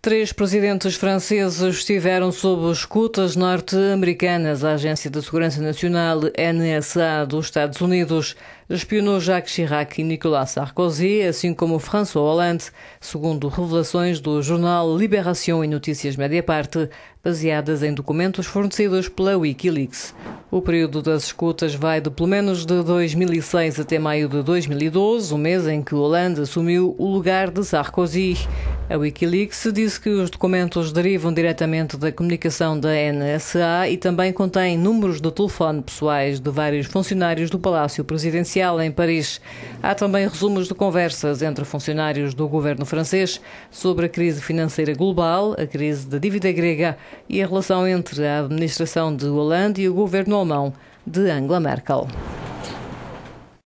Três presidentes franceses estiveram sob escutas norte-americanas. A Agência de Segurança Nacional, NSA, dos Estados Unidos espionou Jacques Chirac e Nicolas Sarkozy, assim como François Hollande, segundo revelações do jornal Libération e Notícias Parte, baseadas em documentos fornecidos pela Wikileaks. O período das escutas vai de pelo menos de 2006 até maio de 2012, o mês em que Hollande assumiu o lugar de Sarkozy. A Wikileaks diz que os documentos derivam diretamente da comunicação da NSA e também contém números de telefone pessoais de vários funcionários do Palácio Presidencial em Paris. Há também resumos de conversas entre funcionários do governo francês sobre a crise financeira global, a crise da dívida grega e a relação entre a administração de Hollande e o governo alemão de Angela Merkel.